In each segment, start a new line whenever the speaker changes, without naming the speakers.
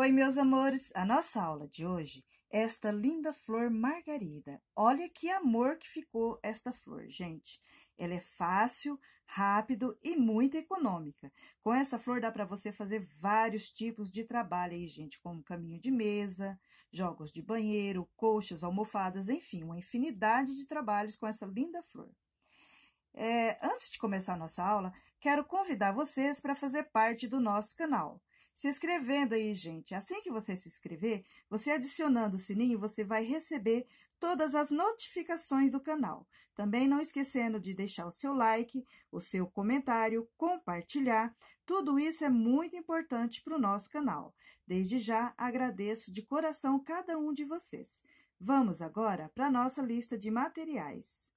Oi, meus amores! A nossa aula de hoje é esta linda flor margarida. Olha que amor que ficou esta flor, gente! Ela é fácil, rápido e muito econômica. Com essa flor dá para você fazer vários tipos de trabalho aí, gente, como caminho de mesa, jogos de banheiro, colchas, almofadas, enfim, uma infinidade de trabalhos com essa linda flor. É, antes de começar a nossa aula, quero convidar vocês para fazer parte do nosso canal se inscrevendo aí, gente. Assim que você se inscrever, você adicionando o sininho, você vai receber todas as notificações do canal. Também não esquecendo de deixar o seu like, o seu comentário, compartilhar. Tudo isso é muito importante para o nosso canal. Desde já agradeço de coração cada um de vocês. Vamos agora para a nossa lista de materiais.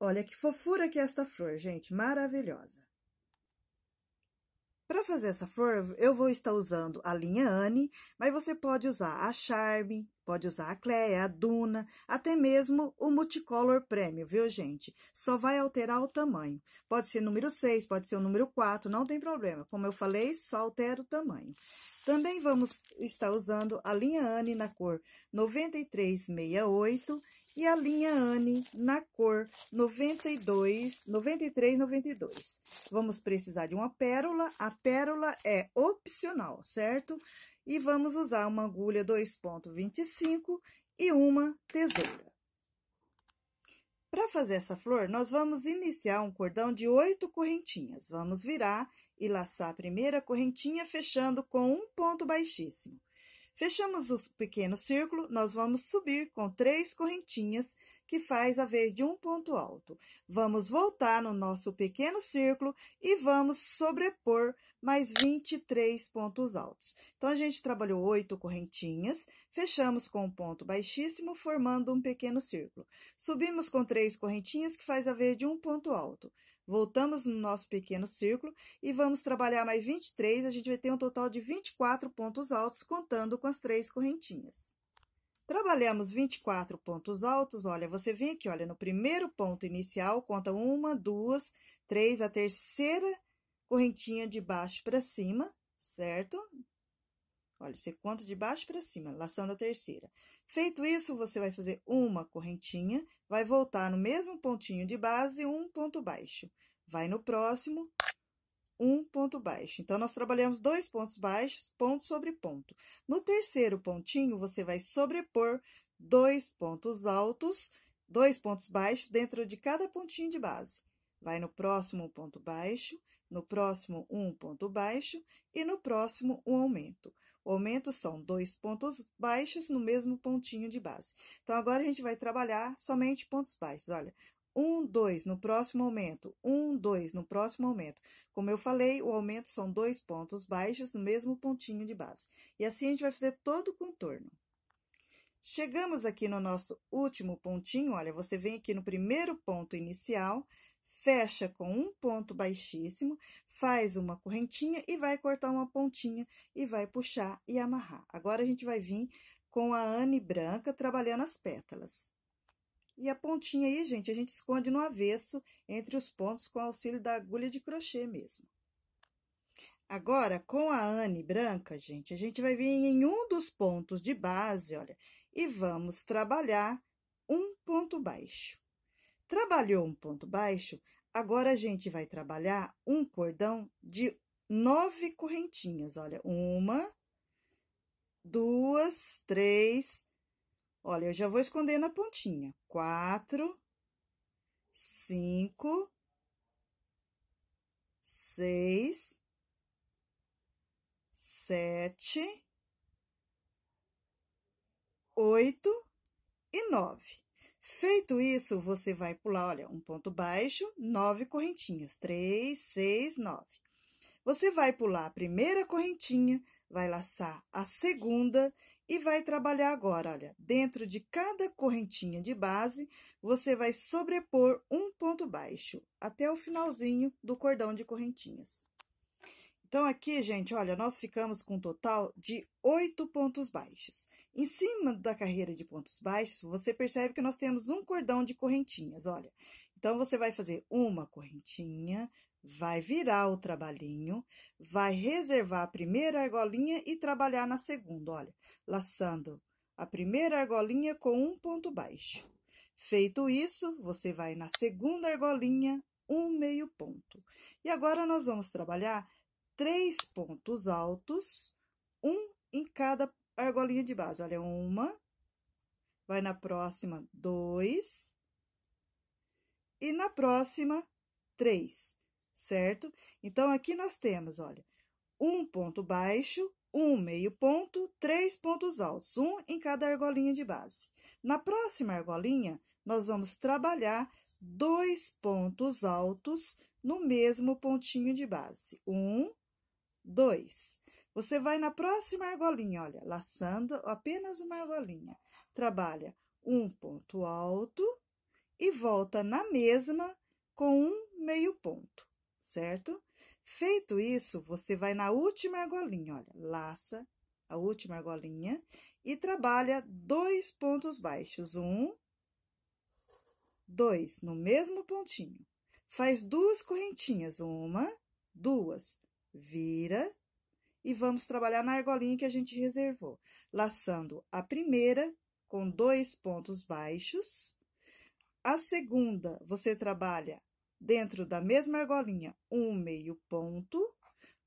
Olha que fofura que é esta flor, gente, maravilhosa. Para fazer essa flor, eu vou estar usando a linha Anne, mas você pode usar a Charme, pode usar a Cleia, a Duna, até mesmo o Multicolor Premium, viu, gente? Só vai alterar o tamanho. Pode ser número 6, pode ser o número 4, não tem problema. Como eu falei, só altera o tamanho. Também vamos estar usando a linha Anne na cor 9368 e a linha Anne na cor 92, 93, 92. Vamos precisar de uma pérola. A pérola é opcional, certo? E vamos usar uma agulha 2.25 e uma tesoura. Para fazer essa flor, nós vamos iniciar um cordão de oito correntinhas. Vamos virar e laçar a primeira correntinha, fechando com um ponto baixíssimo. Fechamos o pequeno círculo, nós vamos subir com três correntinhas, que faz a vez de um ponto alto. Vamos voltar no nosso pequeno círculo e vamos sobrepor mais 23 pontos altos. Então, a gente trabalhou oito correntinhas, fechamos com um ponto baixíssimo, formando um pequeno círculo. Subimos com três correntinhas, que faz a vez de um ponto alto. Voltamos no nosso pequeno círculo e vamos trabalhar mais 23, a gente vai ter um total de 24 pontos altos, contando com as três correntinhas. Trabalhamos 24 pontos altos, olha, você vem aqui, olha, no primeiro ponto inicial, conta uma, duas, três, a terceira correntinha de baixo para cima, certo? Olha, você conta de baixo para cima, laçando a terceira. Feito isso, você vai fazer uma correntinha, vai voltar no mesmo pontinho de base, um ponto baixo. Vai no próximo, um ponto baixo. Então, nós trabalhamos dois pontos baixos, ponto sobre ponto. No terceiro pontinho, você vai sobrepor dois pontos altos, dois pontos baixos dentro de cada pontinho de base. Vai no próximo um ponto baixo, no próximo um ponto baixo e no próximo um aumento. O aumento são dois pontos baixos no mesmo pontinho de base. Então, agora a gente vai trabalhar somente pontos baixos. Olha, um, dois no próximo aumento, um, dois no próximo aumento. Como eu falei, o aumento são dois pontos baixos no mesmo pontinho de base. E assim a gente vai fazer todo o contorno. Chegamos aqui no nosso último pontinho, olha, você vem aqui no primeiro ponto inicial, fecha com um ponto baixíssimo, faz uma correntinha e vai cortar uma pontinha e vai puxar e amarrar. Agora, a gente vai vir com a Anne branca trabalhando as pétalas. E a pontinha aí, gente, a gente esconde no avesso entre os pontos com auxílio da agulha de crochê mesmo. Agora, com a Anne branca, gente, a gente vai vir em um dos pontos de base, olha, e vamos trabalhar um ponto baixo. Trabalhou um ponto baixo, Agora a gente vai trabalhar um cordão de nove correntinhas. Olha, uma, duas, três. Olha, eu já vou esconder na pontinha. Quatro, cinco, seis, sete, oito e nove. Feito isso, você vai pular, olha, um ponto baixo, nove correntinhas, três, seis, nove. Você vai pular a primeira correntinha, vai laçar a segunda e vai trabalhar agora, olha, dentro de cada correntinha de base, você vai sobrepor um ponto baixo até o finalzinho do cordão de correntinhas. Então, aqui, gente, olha, nós ficamos com um total de oito pontos baixos. Em cima da carreira de pontos baixos, você percebe que nós temos um cordão de correntinhas, olha. Então, você vai fazer uma correntinha, vai virar o trabalhinho, vai reservar a primeira argolinha e trabalhar na segunda, olha, laçando a primeira argolinha com um ponto baixo. Feito isso, você vai na segunda argolinha, um meio ponto. E agora nós vamos trabalhar três pontos altos, um em cada argolinha de base. Olha, uma, vai na próxima, dois, e na próxima, três, certo? Então, aqui nós temos, olha, um ponto baixo, um meio ponto, três pontos altos, um em cada argolinha de base. Na próxima argolinha, nós vamos trabalhar dois pontos altos no mesmo pontinho de base. Um, dois. Você vai na próxima argolinha, olha, laçando apenas uma argolinha. Trabalha um ponto alto e volta na mesma com um meio ponto, certo? Feito isso, você vai na última argolinha, olha, laça a última argolinha e trabalha dois pontos baixos, um, dois, no mesmo pontinho. Faz duas correntinhas, uma, duas, vira e vamos trabalhar na argolinha que a gente reservou, laçando a primeira com dois pontos baixos. A segunda, você trabalha dentro da mesma argolinha, um meio ponto,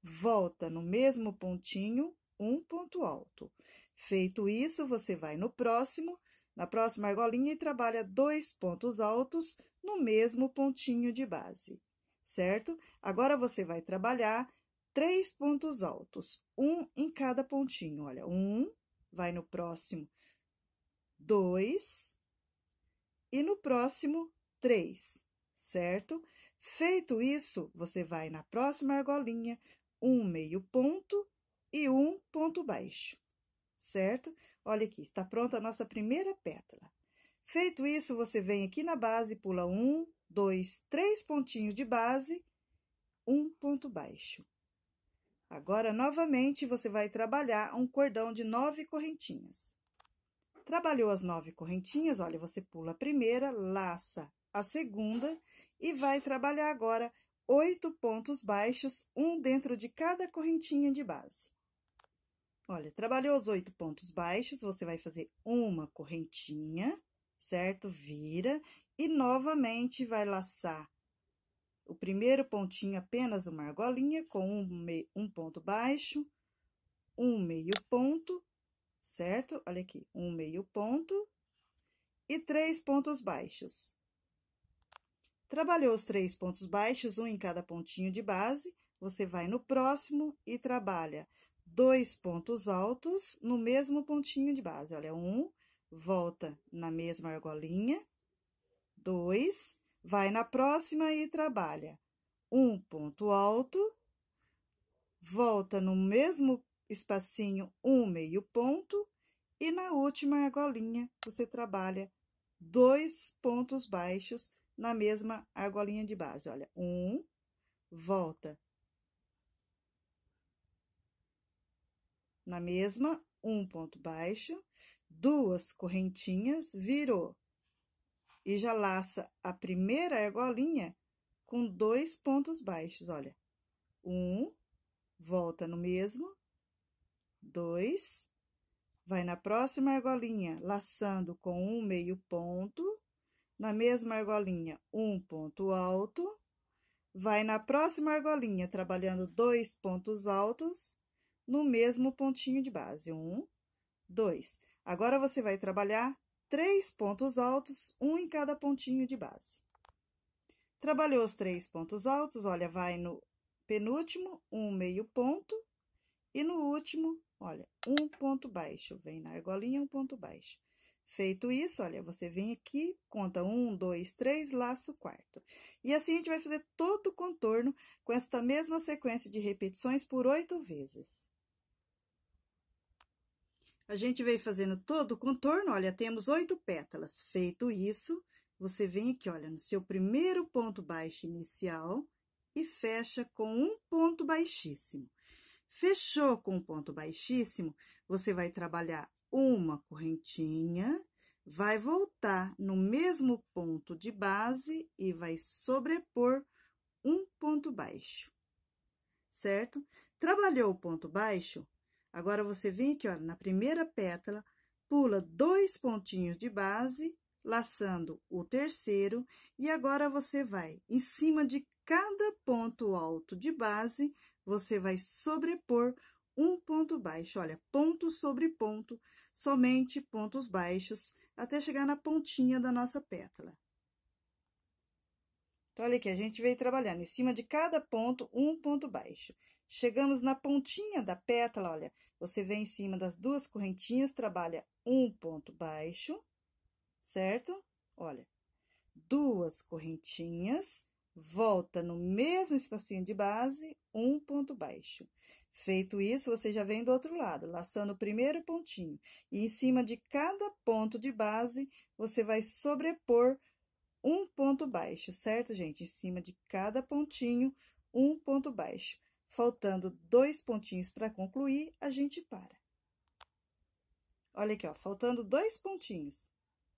volta no mesmo pontinho, um ponto alto. Feito isso, você vai no próximo, na próxima argolinha e trabalha dois pontos altos no mesmo pontinho de base, certo? Agora, você vai trabalhar três pontos altos, um em cada pontinho. Olha, um vai no próximo, dois e no próximo, três, certo? Feito isso, você vai na próxima argolinha, um meio ponto e um ponto baixo, certo? Olha aqui, está pronta a nossa primeira pétala. Feito isso, você vem aqui na base, pula um, dois, três pontinhos de base, um ponto baixo. Agora, novamente, você vai trabalhar um cordão de nove correntinhas. Trabalhou as nove correntinhas, olha, você pula a primeira, laça a segunda e vai trabalhar agora oito pontos baixos, um dentro de cada correntinha de base. Olha, trabalhou os oito pontos baixos, você vai fazer uma correntinha, certo? Vira e novamente vai laçar o primeiro pontinho apenas uma argolinha com um, um ponto baixo, um meio ponto, certo? Olha aqui, um meio ponto e três pontos baixos. Trabalhou os três pontos baixos, um em cada pontinho de base, você vai no próximo e trabalha dois pontos altos no mesmo pontinho de base. Olha, um, volta na mesma argolinha, dois, Vai na próxima e trabalha. Um ponto alto, volta no mesmo espacinho um meio ponto e na última argolinha você trabalha dois pontos baixos na mesma argolinha de base. Olha, um, volta. Na mesma, um ponto baixo, duas correntinhas, virou e já laça a primeira argolinha com dois pontos baixos, olha. Um, volta no mesmo, dois, vai na próxima argolinha, laçando com um meio ponto, na mesma argolinha, um ponto alto, vai na próxima argolinha, trabalhando dois pontos altos, no mesmo pontinho de base, um, dois. Agora, você vai trabalhar três pontos altos, um em cada pontinho de base. Trabalhou os três pontos altos, olha, vai no penúltimo, um meio ponto, e no último, olha, um ponto baixo. Vem na argolinha, um ponto baixo. Feito isso, olha, você vem aqui, conta um, dois, três, laço quarto. E assim a gente vai fazer todo o contorno com esta mesma sequência de repetições por oito vezes. A gente veio fazendo todo o contorno, olha, temos oito pétalas. Feito isso, você vem aqui, olha, no seu primeiro ponto baixo inicial e fecha com um ponto baixíssimo. Fechou com um ponto baixíssimo, você vai trabalhar uma correntinha, vai voltar no mesmo ponto de base e vai sobrepor um ponto baixo, certo? Trabalhou o ponto baixo, Agora você vem aqui, olha, na primeira pétala, pula dois pontinhos de base, laçando o terceiro, e agora você vai em cima de cada ponto alto de base, você vai sobrepor um ponto baixo, olha, ponto sobre ponto, somente pontos baixos, até chegar na pontinha da nossa pétala. Então, olha aqui, a gente veio trabalhando em cima de cada ponto, um ponto baixo. Chegamos na pontinha da pétala, olha. Você vem em cima das duas correntinhas, trabalha um ponto baixo, certo? Olha, duas correntinhas, volta no mesmo espacinho de base, um ponto baixo. Feito isso, você já vem do outro lado, laçando o primeiro pontinho. E em cima de cada ponto de base, você vai sobrepor um ponto baixo, certo, gente? Em cima de cada pontinho, um ponto baixo. Faltando dois pontinhos para concluir, a gente para. Olha aqui, ó, faltando dois pontinhos.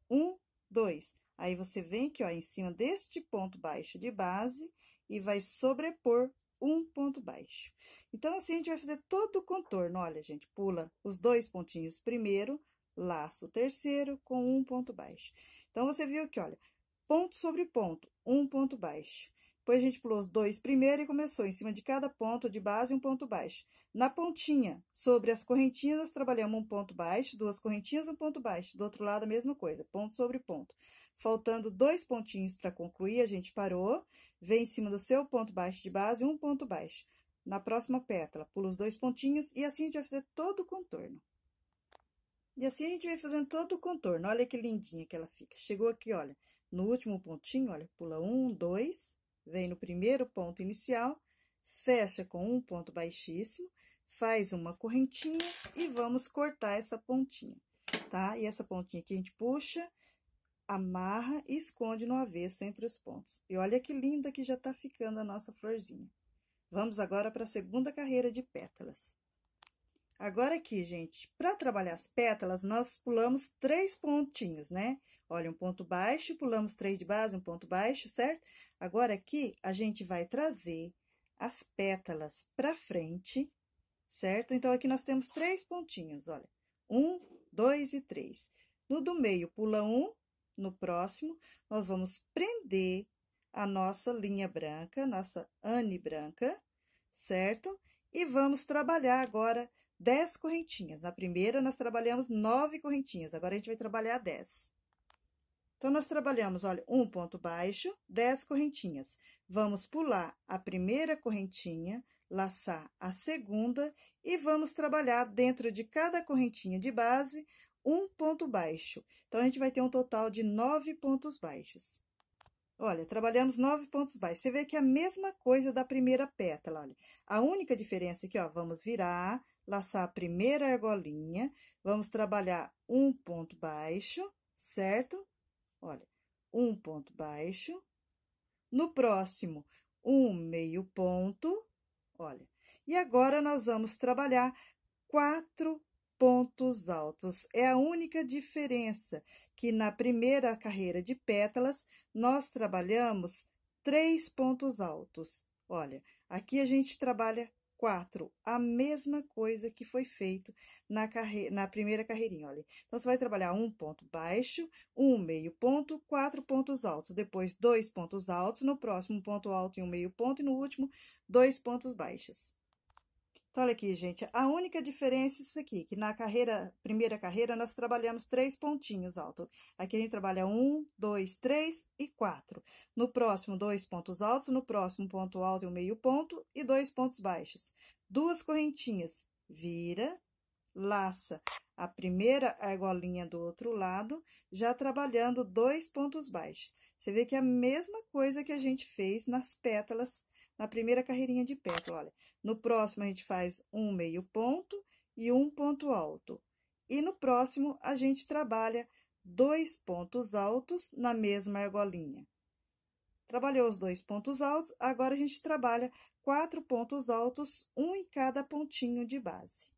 Um, dois. Aí, você vem aqui, ó, em cima deste ponto baixo de base e vai sobrepor um ponto baixo. Então, assim, a gente vai fazer todo o contorno. Olha, gente, pula os dois pontinhos primeiro, laço o terceiro com um ponto baixo. Então, você viu aqui, olha, ponto sobre ponto, um ponto baixo. Depois a gente pulou os dois primeiro e começou em cima de cada ponto de base um ponto baixo. Na pontinha, sobre as correntinhas, trabalhamos um ponto baixo, duas correntinhas, um ponto baixo. Do outro lado, a mesma coisa, ponto sobre ponto. Faltando dois pontinhos para concluir, a gente parou, vem em cima do seu ponto baixo de base, um ponto baixo. Na próxima pétala, pula os dois pontinhos e assim a gente vai fazer todo o contorno. E assim a gente vai fazendo todo o contorno. Olha que lindinha que ela fica. Chegou aqui, olha, no último pontinho, olha, pula um, dois, vem no primeiro ponto inicial, fecha com um ponto baixíssimo, faz uma correntinha e vamos cortar essa pontinha, tá? E essa pontinha aqui a gente puxa, amarra e esconde no avesso entre os pontos. E olha que linda que já tá ficando a nossa florzinha. Vamos agora para a segunda carreira de pétalas. Agora aqui, gente, para trabalhar as pétalas, nós pulamos três pontinhos, né? Olha, um ponto baixo, pulamos três de base, um ponto baixo, certo? Agora aqui a gente vai trazer as pétalas para frente, certo? Então aqui nós temos três pontinhos, olha. Um, dois e três. No do meio pula um, no próximo nós vamos prender a nossa linha branca, nossa ane branca, certo? E vamos trabalhar agora dez correntinhas. Na primeira, nós trabalhamos nove correntinhas, agora a gente vai trabalhar dez. Então, nós trabalhamos, olha, um ponto baixo, dez correntinhas. Vamos pular a primeira correntinha, laçar a segunda e vamos trabalhar dentro de cada correntinha de base um ponto baixo. Então, a gente vai ter um total de nove pontos baixos. Olha, trabalhamos nove pontos baixos. Você vê que é a mesma coisa da primeira pétala, olha. A única diferença é que, ó, vamos virar, laçar a primeira argolinha, vamos trabalhar um ponto baixo, certo? Olha, um ponto baixo. No próximo, um meio ponto. Olha, e agora nós vamos trabalhar quatro pontos altos. É a única diferença que na primeira carreira de pétalas nós trabalhamos três pontos altos. Olha, aqui a gente trabalha 4. A mesma coisa que foi feito na, carre... na primeira carreirinha, olha. Então, você vai trabalhar um ponto baixo, um meio ponto, quatro pontos altos, depois dois pontos altos, no próximo um ponto alto e um meio ponto, e no último, dois pontos baixos. Então, olha aqui, gente. A única diferença é isso aqui, que na carreira, primeira carreira, nós trabalhamos três pontinhos altos. Aqui a gente trabalha um, dois, três e quatro. No próximo, dois pontos altos, no próximo, ponto alto e é um meio ponto, e dois pontos baixos. Duas correntinhas, vira, laça a primeira é argolinha do outro lado, já trabalhando dois pontos baixos. Você vê que é a mesma coisa que a gente fez nas pétalas na primeira carreirinha de pétala, olha. No próximo, a gente faz um meio ponto e um ponto alto. E no próximo, a gente trabalha dois pontos altos na mesma argolinha. Trabalhou os dois pontos altos, agora a gente trabalha quatro pontos altos, um em cada pontinho de base.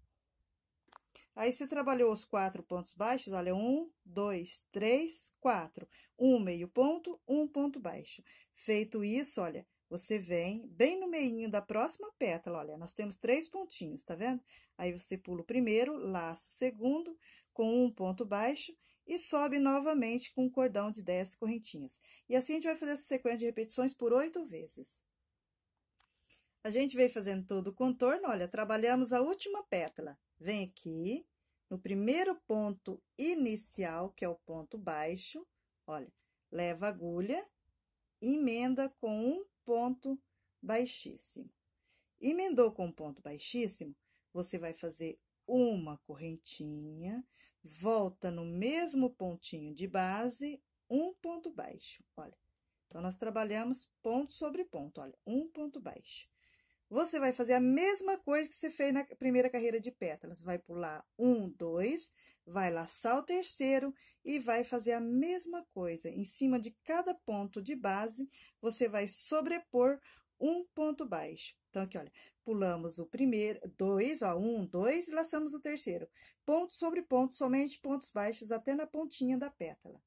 Aí, você trabalhou os quatro pontos baixos, olha, um, dois, três, quatro. Um meio ponto, um ponto baixo. Feito isso, olha, você vem bem no meinho da próxima pétala, olha, nós temos três pontinhos, tá vendo? Aí você pula o primeiro, laço o segundo, com um ponto baixo, e sobe novamente com um cordão de dez correntinhas. E assim a gente vai fazer essa sequência de repetições por oito vezes. A gente vem fazendo todo o contorno, olha, trabalhamos a última pétala. Vem aqui, no primeiro ponto inicial, que é o ponto baixo, olha, leva a agulha, emenda com um ponto baixíssimo. Emendou com ponto baixíssimo, você vai fazer uma correntinha, volta no mesmo pontinho de base, um ponto baixo. Olha, então nós trabalhamos ponto sobre ponto, olha, um ponto baixo. Você vai fazer a mesma coisa que você fez na primeira carreira de pétalas. Vai pular um, dois, vai laçar o terceiro e vai fazer a mesma coisa. Em cima de cada ponto de base, você vai sobrepor um ponto baixo. Então, aqui, olha, pulamos o primeiro, dois, ó, um, dois, e laçamos o terceiro. Ponto sobre ponto, somente pontos baixos, até na pontinha da pétala.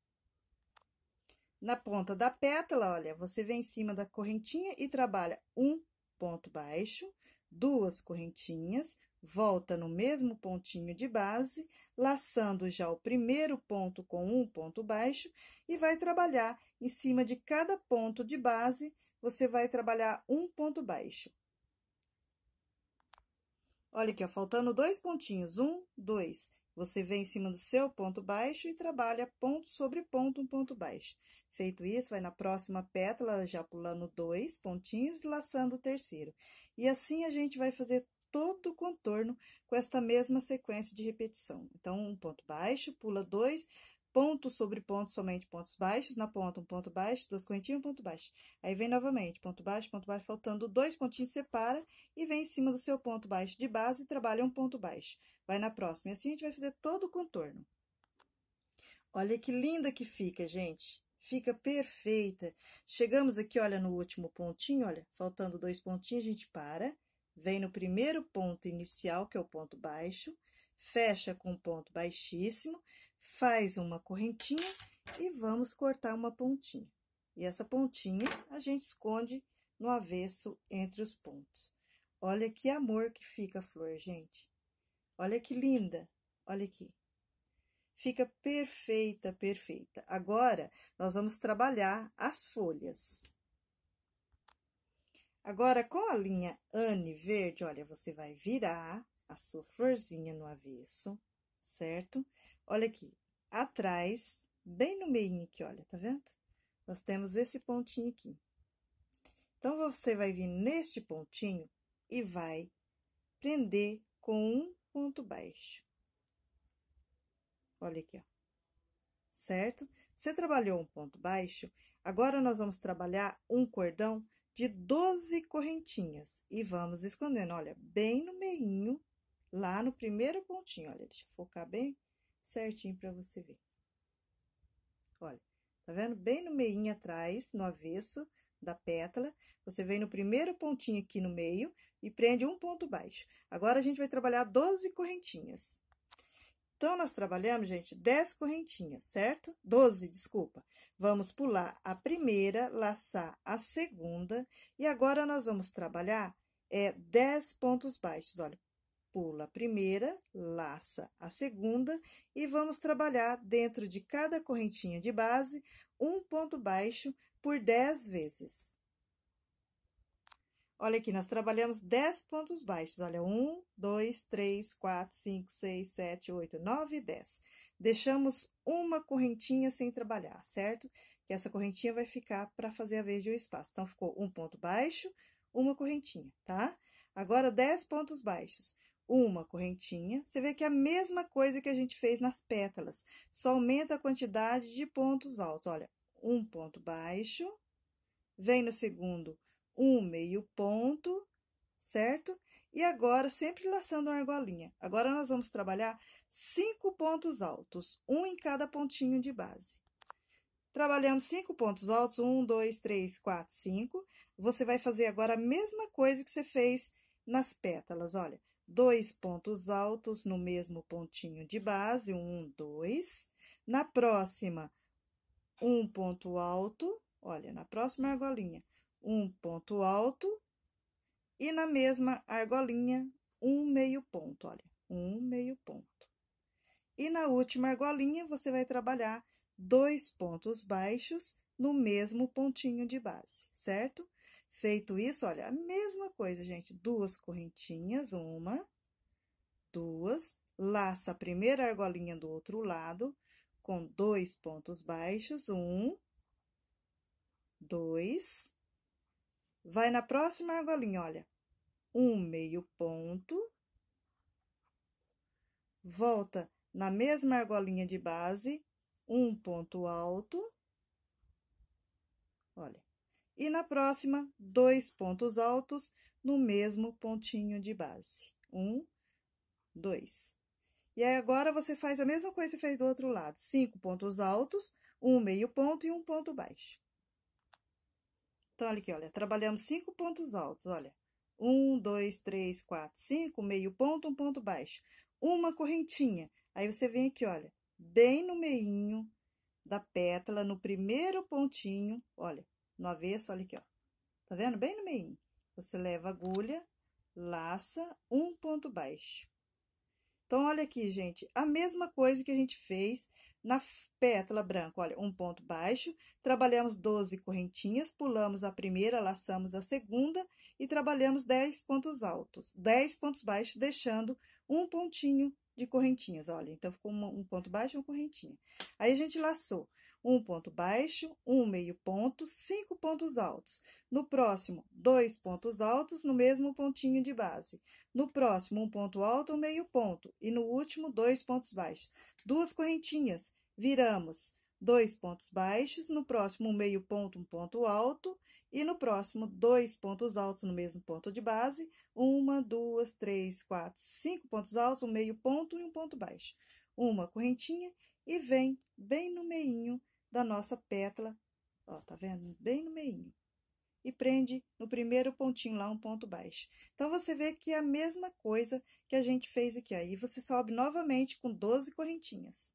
Na ponta da pétala, olha, você vem em cima da correntinha e trabalha um, ponto baixo, duas correntinhas, volta no mesmo pontinho de base, laçando já o primeiro ponto com um ponto baixo e vai trabalhar em cima de cada ponto de base, você vai trabalhar um ponto baixo. Olha aqui, ó, faltando dois pontinhos, um, dois. Você vem em cima do seu ponto baixo e trabalha ponto sobre ponto um ponto baixo. Feito isso, vai na próxima pétala, já pulando dois pontinhos, laçando o terceiro. E assim a gente vai fazer todo o contorno com esta mesma sequência de repetição. Então, um ponto baixo, pula dois, ponto sobre ponto, somente pontos baixos, na ponta, um ponto baixo, duas correntinhas, um ponto baixo. Aí vem novamente, ponto baixo, ponto baixo, faltando dois pontinhos, separa e vem em cima do seu ponto baixo de base e trabalha um ponto baixo. Vai na próxima, e assim a gente vai fazer todo o contorno. Olha que linda que fica, gente! Fica perfeita. Chegamos aqui, olha, no último pontinho, olha, faltando dois pontinhos, a gente para, vem no primeiro ponto inicial, que é o ponto baixo, fecha com um ponto baixíssimo, faz uma correntinha e vamos cortar uma pontinha. E essa pontinha a gente esconde no avesso entre os pontos. Olha que amor que fica a flor, gente. Olha que linda. Olha aqui. Fica perfeita, perfeita. Agora, nós vamos trabalhar as folhas. Agora, com a linha Anne verde, olha, você vai virar a sua florzinha no avesso, certo? Olha aqui, atrás, bem no meio aqui, olha, tá vendo? Nós temos esse pontinho aqui. Então, você vai vir neste pontinho e vai prender com um ponto baixo. Olha aqui, ó. Certo? Você trabalhou um ponto baixo, agora nós vamos trabalhar um cordão de 12 correntinhas e vamos escondendo, olha, bem no meinho, lá no primeiro pontinho, olha, deixa eu focar bem certinho para você ver. Olha, tá vendo? Bem no meio atrás, no avesso da pétala, você vem no primeiro pontinho aqui no meio e prende um ponto baixo. Agora, a gente vai trabalhar 12 correntinhas. Então, nós trabalhamos, gente, 10 correntinhas, certo? 12, desculpa. Vamos pular a primeira, laçar a segunda, e agora nós vamos trabalhar é, 10 pontos baixos. Olha, pula a primeira, laça a segunda e vamos trabalhar dentro de cada correntinha de base um ponto baixo por 10 vezes. Olha aqui, nós trabalhamos 10 pontos baixos. Olha, 1, 2, 3, 4, 5, 6, 7, 8, 9 e 10. Deixamos uma correntinha sem trabalhar, certo? Que essa correntinha vai ficar para fazer a vez de um espaço. Então, ficou um ponto baixo, uma correntinha, tá? Agora, 10 pontos baixos uma correntinha, você vê que é a mesma coisa que a gente fez nas pétalas, só aumenta a quantidade de pontos altos. Olha, um ponto baixo, vem no segundo um meio ponto, certo? E agora, sempre laçando uma argolinha. Agora, nós vamos trabalhar cinco pontos altos, um em cada pontinho de base. Trabalhamos cinco pontos altos, um, dois, três, quatro, cinco. Você vai fazer agora a mesma coisa que você fez nas pétalas, olha dois pontos altos no mesmo pontinho de base, um, dois. Na próxima, um ponto alto, olha, na próxima argolinha, um ponto alto. E na mesma argolinha, um meio ponto, olha, um meio ponto. E na última argolinha, você vai trabalhar dois pontos baixos no mesmo pontinho de base, certo? Feito isso, olha, a mesma coisa, gente. Duas correntinhas, uma, duas. Laça a primeira argolinha do outro lado com dois pontos baixos. Um, dois. Vai na próxima argolinha, olha. Um meio ponto. Volta na mesma argolinha de base, um ponto alto. Olha e na próxima, dois pontos altos no mesmo pontinho de base. Um, dois. E aí, agora, você faz a mesma coisa que fez do outro lado. Cinco pontos altos, um meio ponto e um ponto baixo. Então, olha aqui, olha, trabalhamos cinco pontos altos, olha. Um, dois, três, quatro, cinco, meio ponto, um ponto baixo. Uma correntinha. Aí, você vem aqui, olha, bem no meinho da pétala, no primeiro pontinho, olha no avesso, olha aqui, ó. Tá vendo? Bem no meio. Você leva a agulha, laça, um ponto baixo. Então, olha aqui, gente, a mesma coisa que a gente fez na pétala branca. Olha, um ponto baixo, trabalhamos 12 correntinhas, pulamos a primeira, laçamos a segunda e trabalhamos 10 pontos altos, 10 pontos baixos, deixando um pontinho de correntinhas, olha. Então, ficou um ponto baixo e uma correntinha. Aí, a gente laçou um ponto baixo, um meio ponto, cinco pontos altos. No próximo, dois pontos altos no mesmo pontinho de base. No próximo, um ponto alto, um meio ponto. E no último, dois pontos baixos. Duas correntinhas, viramos dois pontos baixos, no próximo, um meio ponto, um ponto alto. E no próximo, dois pontos altos no mesmo ponto de base. Uma, duas, três, quatro, cinco pontos altos, um meio ponto e um ponto baixo. Uma correntinha e vem bem no meinho da nossa pétala, ó, tá vendo? Bem no meio E prende no primeiro pontinho lá, um ponto baixo. Então, você vê que é a mesma coisa que a gente fez aqui, aí você sobe novamente com 12 correntinhas.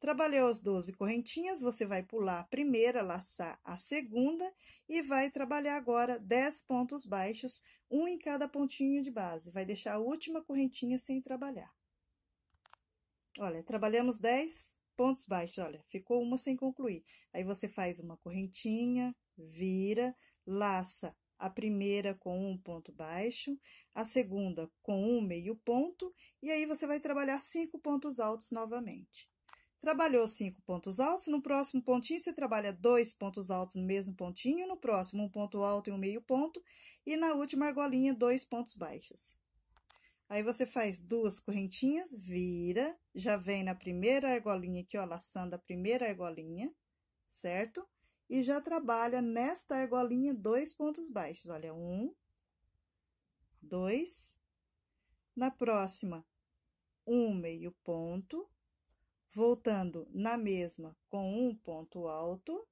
Trabalhou as 12 correntinhas, você vai pular a primeira, laçar a segunda e vai trabalhar agora 10 pontos baixos, um em cada pontinho de base. Vai deixar a última correntinha sem trabalhar. Olha, trabalhamos 10 pontos baixos, olha, ficou uma sem concluir. Aí você faz uma correntinha, vira, laça a primeira com um ponto baixo, a segunda com um meio ponto, e aí você vai trabalhar cinco pontos altos novamente. Trabalhou cinco pontos altos, no próximo pontinho você trabalha dois pontos altos no mesmo pontinho, no próximo um ponto alto e um meio ponto, e na última argolinha dois pontos baixos. Aí você faz duas correntinhas, vira, já vem na primeira argolinha aqui, ó, laçando a primeira argolinha, certo? E já trabalha nesta argolinha dois pontos baixos, olha, um, dois. Na próxima, um meio ponto, voltando na mesma com um ponto alto.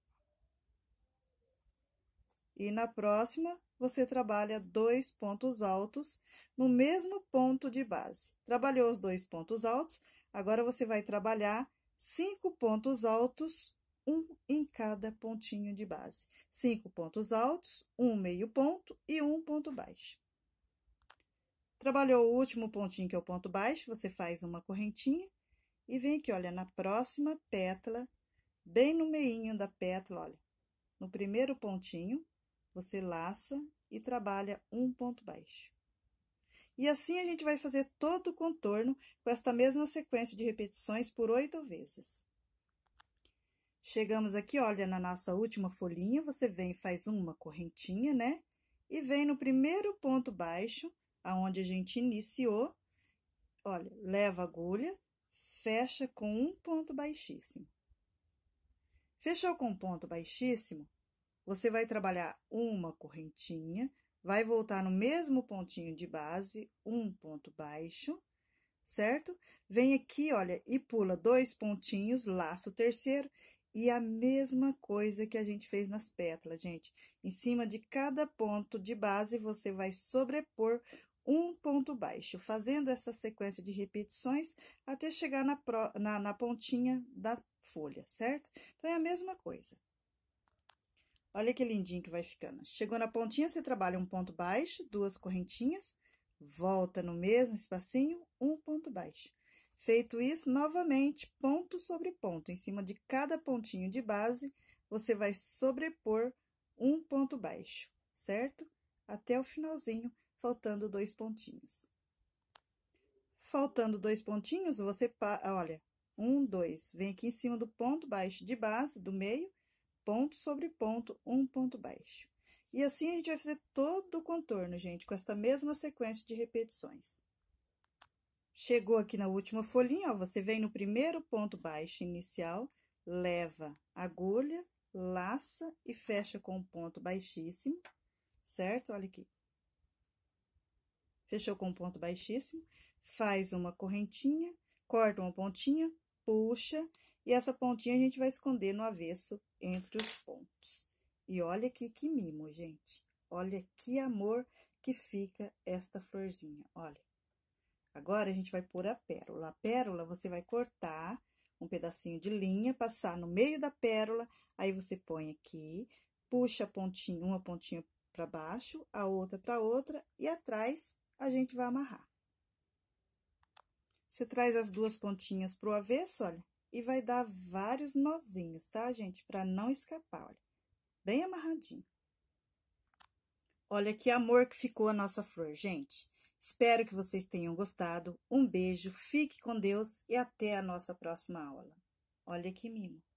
E na próxima, você trabalha dois pontos altos no mesmo ponto de base. Trabalhou os dois pontos altos, agora você vai trabalhar cinco pontos altos, um em cada pontinho de base. Cinco pontos altos, um meio ponto e um ponto baixo. Trabalhou o último pontinho, que é o ponto baixo, você faz uma correntinha e vem aqui, olha, na próxima pétala, bem no meinho da pétala, olha, no primeiro pontinho, você laça e trabalha um ponto baixo. E assim a gente vai fazer todo o contorno com esta mesma sequência de repetições por oito vezes. Chegamos aqui, olha, na nossa última folhinha, você vem e faz uma correntinha, né? E vem no primeiro ponto baixo, aonde a gente iniciou, olha, leva a agulha, fecha com um ponto baixíssimo. Fechou com um ponto baixíssimo, você vai trabalhar uma correntinha, vai voltar no mesmo pontinho de base, um ponto baixo, certo? Vem aqui, olha, e pula dois pontinhos, laço o terceiro, e a mesma coisa que a gente fez nas pétalas, gente. Em cima de cada ponto de base, você vai sobrepor um ponto baixo, fazendo essa sequência de repetições até chegar na, pro, na, na pontinha da folha, certo? Então, é a mesma coisa. Olha que lindinho que vai ficando. Chegou na pontinha, você trabalha um ponto baixo, duas correntinhas, volta no mesmo espacinho, um ponto baixo. Feito isso, novamente, ponto sobre ponto, em cima de cada pontinho de base, você vai sobrepor um ponto baixo, certo? Até o finalzinho, faltando dois pontinhos. Faltando dois pontinhos, você, olha, um, dois, vem aqui em cima do ponto baixo de base, do meio, ponto sobre ponto, um ponto baixo. E assim a gente vai fazer todo o contorno, gente, com essa mesma sequência de repetições. Chegou aqui na última folhinha, ó, você vem no primeiro ponto baixo inicial, leva agulha, laça e fecha com um ponto baixíssimo, certo? Olha aqui. Fechou com um ponto baixíssimo, faz uma correntinha, corta uma pontinha, puxa e essa pontinha a gente vai esconder no avesso entre os pontos. E olha aqui que mimo, gente. Olha que amor que fica esta florzinha, olha. Agora, a gente vai pôr a pérola. A pérola, você vai cortar um pedacinho de linha, passar no meio da pérola, aí você põe aqui, puxa a pontinha, uma pontinha para baixo, a outra para outra, e atrás a gente vai amarrar. Você traz as duas pontinhas pro avesso, olha e vai dar vários nozinhos, tá, gente? Para não escapar, olha. Bem amarradinho. Olha que amor que ficou a nossa flor, gente. Espero que vocês tenham gostado. Um beijo, fique com Deus e até a nossa próxima aula. Olha que mimo.